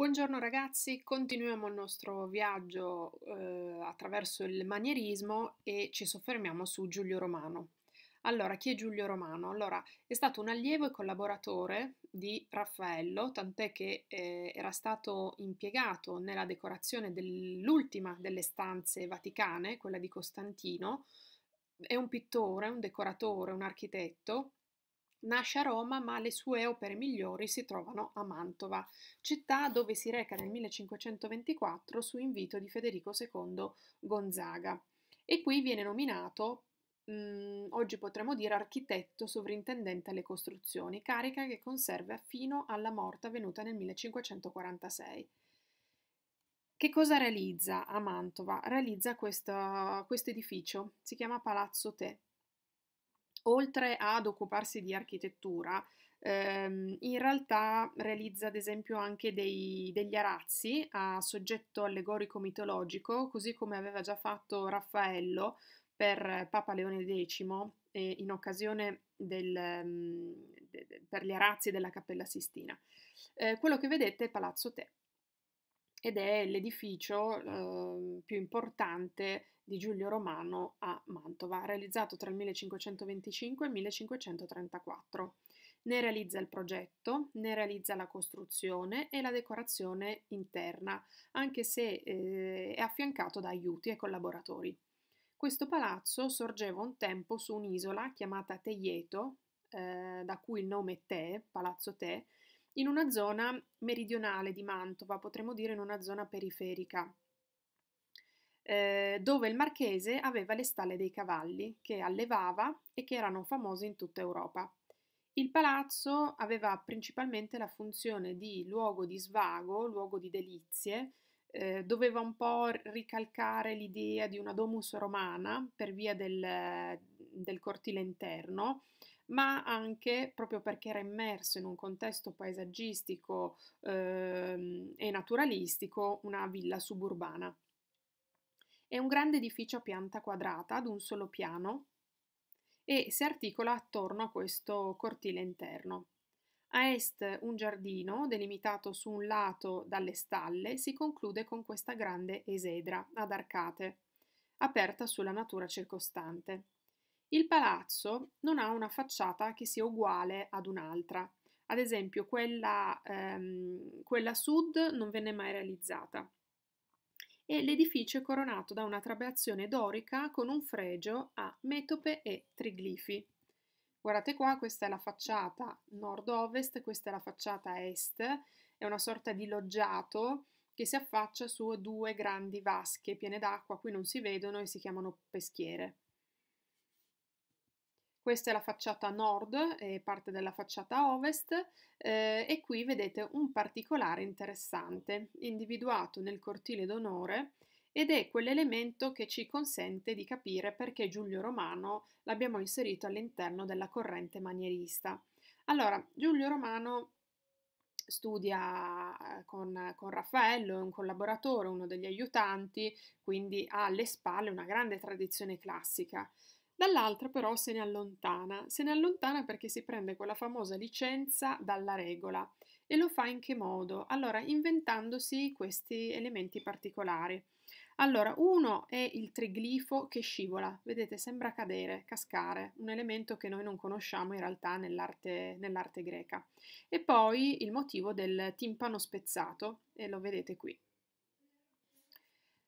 Buongiorno ragazzi, continuiamo il nostro viaggio eh, attraverso il manierismo e ci soffermiamo su Giulio Romano. Allora, chi è Giulio Romano? Allora, è stato un allievo e collaboratore di Raffaello, tant'è che eh, era stato impiegato nella decorazione dell'ultima delle stanze vaticane, quella di Costantino. È un pittore, un decoratore, un architetto Nasce a Roma, ma le sue opere migliori si trovano a Mantova, città dove si reca nel 1524 su invito di Federico II Gonzaga. E qui viene nominato, mh, mm, oggi potremmo dire, architetto sovrintendente alle costruzioni, carica che conserva fino alla morte avvenuta nel 1546. Che cosa realizza a Mantova? Realizza questo, questo edificio, si chiama Palazzo Te, oltre ad occuparsi di architettura, ehm, in realtà realizza ad esempio anche dei, degli arazzi a soggetto allegorico mitologico, così come aveva già fatto Raffaello per Papa Leone X eh, in occasione del, mm, de, de, per gli arazzi della Cappella Sistina. Eh, quello che vedete è Palazzo Te ed è l'edificio eh, più importante di Giulio Romano a Mantova, realizzato tra il 1525 e il 1534. Ne realizza il progetto, ne realizza la costruzione e la decorazione interna, anche se eh, è affiancato da aiuti e collaboratori. Questo palazzo sorgeva un tempo su un'isola chiamata Teieto, eh, da cui il nome Te, Palazzo Te, in una zona meridionale di Mantova, potremmo dire in una zona periferica, eh, dove il marchese aveva le stalle dei cavalli che allevava e che erano famose in tutta Europa. Il palazzo aveva principalmente la funzione di luogo di svago, luogo di delizie, eh, doveva un po' ricalcare l'idea di una domus romana per via del, del cortile interno, ma anche proprio perché era immerso in un contesto paesaggistico eh, e naturalistico una villa suburbana. È un grande edificio a pianta quadrata ad un solo piano e si articola attorno a questo cortile interno. A est un giardino delimitato su un lato dalle stalle si conclude con questa grande esedra ad arcate, aperta sulla natura circostante. Il palazzo non ha una facciata che sia uguale ad un'altra, ad esempio quella, ehm, quella sud non venne mai realizzata e l'edificio è coronato da una trabeazione dorica con un fregio a metope e triglifi. Guardate qua, questa è la facciata nord-ovest, questa è la facciata est, è una sorta di loggiato che si affaccia su due grandi vasche piene d'acqua, qui non si vedono e si chiamano peschiere. Questa è la facciata nord e parte della facciata ovest eh, e qui vedete un particolare interessante individuato nel cortile d'onore ed è quell'elemento che ci consente di capire perché Giulio Romano l'abbiamo inserito all'interno della corrente manierista. Allora, Giulio Romano studia eh, con, con, Raffaello, è un collaboratore, uno degli aiutanti, quindi ha alle spalle una grande tradizione classica dall'altra però se ne allontana, se ne allontana perché si prende quella famosa licenza dalla regola e lo fa in che modo? Allora, inventandosi questi elementi particolari. Allora, uno è il triglifo che scivola, vedete, sembra cadere, cascare, un elemento che noi non conosciamo in realtà nell'arte, nell greca. E poi il motivo del timpano spezzato, e lo vedete qui,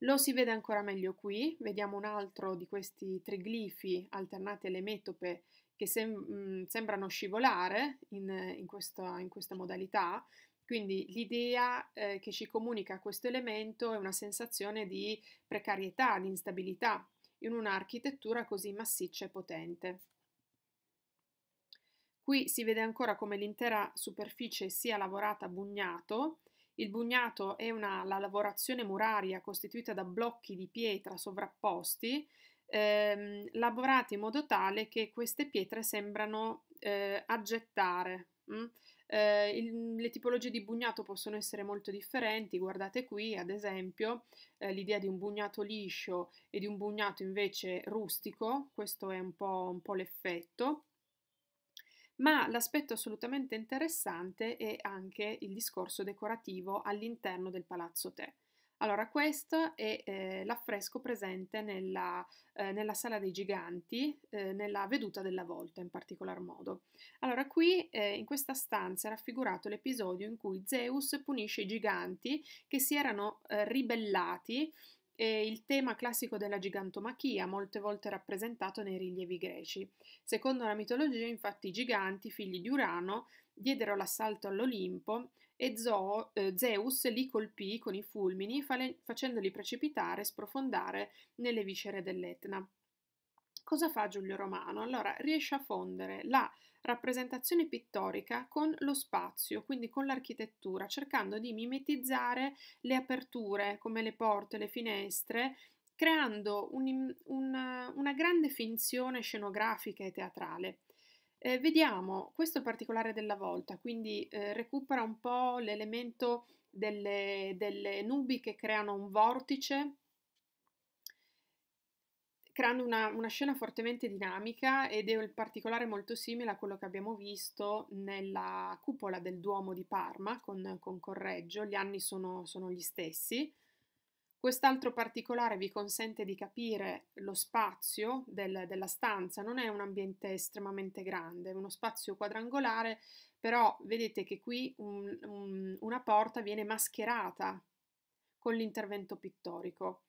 lo si vede ancora meglio qui, vediamo un altro di questi triglifi alternati alle metope che sem mm, sembrano scivolare in, in, questa, in, questa, modalità, quindi l'idea eh, che ci comunica questo elemento è una sensazione di precarietà, di instabilità in un'architettura così massiccia e potente. Qui si vede ancora come l'intera superficie sia lavorata a bugnato, il bugnato è una la lavorazione muraria costituita da blocchi di pietra sovrapposti, ehm, lavorati in modo tale che queste pietre sembrano eh, aggettare. Mm? Eh, il, le tipologie di bugnato possono essere molto differenti, guardate qui ad esempio eh, l'idea di un bugnato liscio e di un bugnato invece rustico, questo è un po', un po l'effetto ma l'aspetto assolutamente interessante è anche il discorso decorativo all'interno del Palazzo Te. Allora, questo è eh, l'affresco presente nella, eh, nella, Sala dei Giganti, eh, nella veduta della volta in particolar modo. Allora, qui eh, in questa stanza è raffigurato l'episodio in cui Zeus punisce i giganti che si erano eh, ribellati è il tema classico della gigantomachia, molte volte rappresentato nei rilievi greci. Secondo la mitologia, infatti, i giganti, figli di Urano, diedero l'assalto all'Olimpo e Zo, eh, Zeus li colpì con i fulmini, fale, facendoli precipitare e sprofondare nelle viscere dell'Etna. Cosa fa Giulio Romano? Allora, riesce a fondere la rappresentazione pittorica con lo spazio, quindi con l'architettura, cercando di mimetizzare le aperture come le porte, le finestre, creando un, una, una grande finzione scenografica e teatrale. Eh, vediamo questo particolare della volta, quindi eh, recupera un po' l'elemento delle, delle nubi che creano un vortice creando una, una, scena fortemente dinamica ed è un particolare molto simile a quello che abbiamo visto nella cupola del Duomo di Parma con, con Correggio, gli anni sono, sono gli stessi. Quest'altro particolare vi consente di capire lo spazio del, della stanza, non è un ambiente estremamente grande, è uno spazio quadrangolare, però vedete che qui un, un, una porta viene mascherata con l'intervento pittorico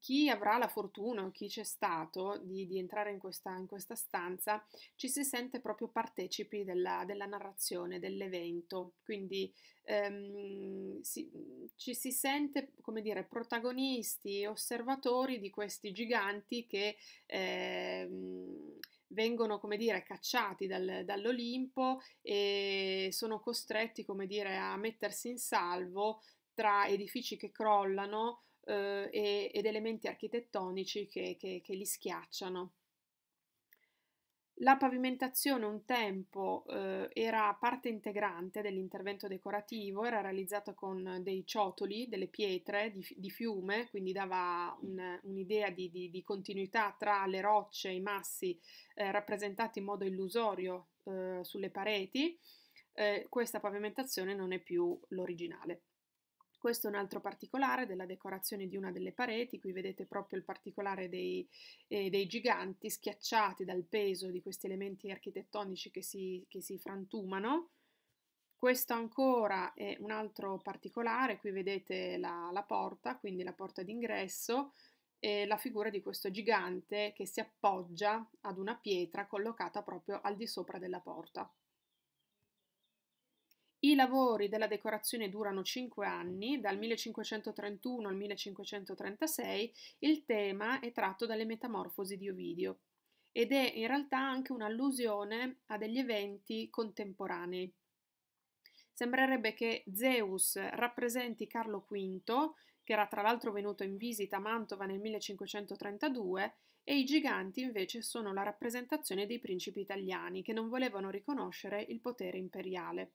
chi avrà la fortuna o chi c'è stato di, di entrare in questa, in questa, stanza ci si sente proprio partecipi della, della narrazione, dell'evento, quindi ehm, si, ci si sente, come dire, protagonisti, osservatori di questi giganti che ehm, vengono, come dire, cacciati dal, dall'Olimpo e sono costretti, come dire, a mettersi in salvo tra edifici che crollano, eh, e, ed elementi architettonici che, che, che, li schiacciano. La pavimentazione un tempo eh, era parte integrante dell'intervento decorativo, era realizzata con dei ciotoli, delle pietre di, di fiume, quindi dava un, un'idea di, di, di, continuità tra le rocce e i massi eh, rappresentati in modo illusorio eh, sulle pareti. Eh, questa pavimentazione non è più l'originale. Questo è un altro particolare della decorazione di una delle pareti, qui vedete proprio il particolare dei, eh, dei giganti schiacciati dal peso di questi elementi architettonici che si, che si frantumano. Questo ancora è un altro particolare, qui vedete la, la porta, quindi la porta d'ingresso, e la figura di questo gigante che si appoggia ad una pietra collocata proprio al di sopra della porta. I lavori della decorazione durano 5 anni, dal 1531 al 1536, il tema è tratto dalle Metamorfosi di Ovidio ed è in realtà anche un'allusione a degli eventi contemporanei. Sembrerebbe che Zeus rappresenti Carlo V, che era tra l'altro venuto in visita a Mantova nel 1532, e i giganti invece sono la rappresentazione dei principi italiani che non volevano riconoscere il potere imperiale.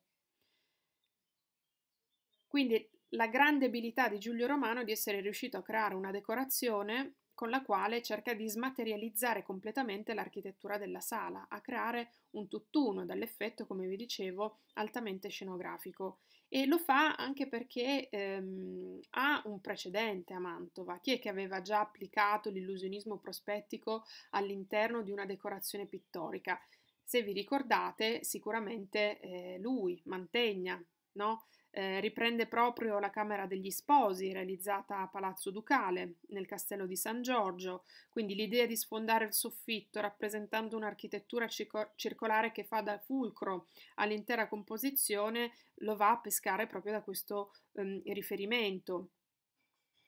Quindi la grande abilità di Giulio Romano è di essere riuscito a creare una decorazione con la quale cerca di smaterializzare completamente l'architettura della sala, a creare un tutt'uno dall'effetto, come vi dicevo, altamente scenografico. E lo fa anche perché ehm, ha un precedente a Mantova. Chi è che aveva già applicato l'illusionismo prospettico all'interno di una decorazione pittorica? Se vi ricordate, sicuramente eh, lui, Mantegna, no? eh, riprende proprio la Camera degli Sposi, realizzata a Palazzo Ducale, nel Castello di San Giorgio, quindi l'idea di sfondare il soffitto rappresentando un'architettura circolare che fa da fulcro all'intera composizione lo va a pescare proprio da questo ehm, riferimento.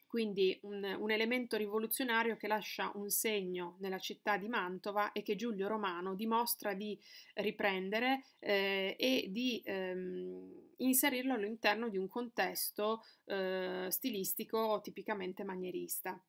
Quindi un, un, elemento rivoluzionario che lascia un segno nella città di Mantova e che Giulio Romano dimostra di riprendere eh, e di ehm, inserirlo all'interno di un contesto eh, stilistico tipicamente manierista.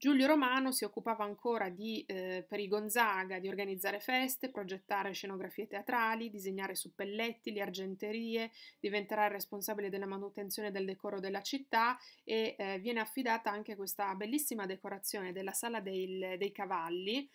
Giulio Romano si occupava ancora di, eh, per i Gonzaga di organizzare feste, progettare scenografie teatrali, disegnare suppelletti, suppellettili, argenterie, diventerà il responsabile della manutenzione del decoro della città e eh, viene affidata anche questa bellissima decorazione della sala del, dei cavalli,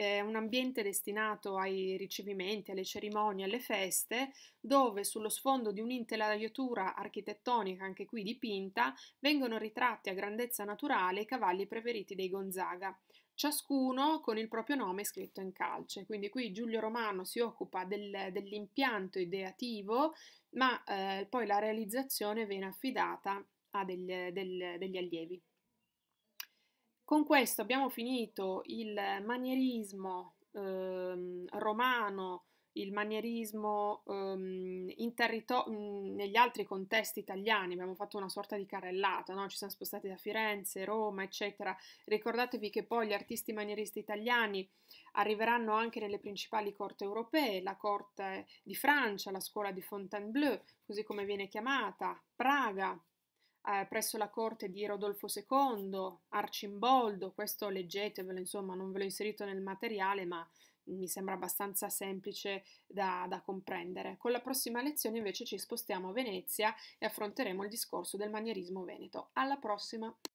eh, un ambiente destinato ai ricevimenti, alle cerimonie, alle feste, dove sullo sfondo di un'intelaiatura architettonica, anche qui dipinta, vengono ritratti a grandezza naturale i cavalli preferiti dei Gonzaga ciascuno con il proprio nome scritto in calce. Quindi qui Giulio Romano si occupa del, dell'impianto ideativo, ma eh, poi la realizzazione viene affidata a degli, del, degli allievi. Con questo abbiamo finito il manierismo ehm, romano, il manierismo ehm, territor- negli altri contesti italiani, abbiamo fatto una sorta di carrellata, no? ci siamo spostati da Firenze, Roma, eccetera. Ricordatevi che poi gli artisti manieristi italiani arriveranno anche nelle principali corte europee, la corte di Francia, la scuola di Fontainebleau, così come viene chiamata, Praga, eh, presso la corte di Rodolfo II, Arcimboldo, questo leggetevelo, insomma non ve l'ho inserito nel materiale, ma mi sembra abbastanza semplice da, da, comprendere. Con la prossima lezione invece ci spostiamo a Venezia e affronteremo il discorso del manierismo veneto. Alla prossima!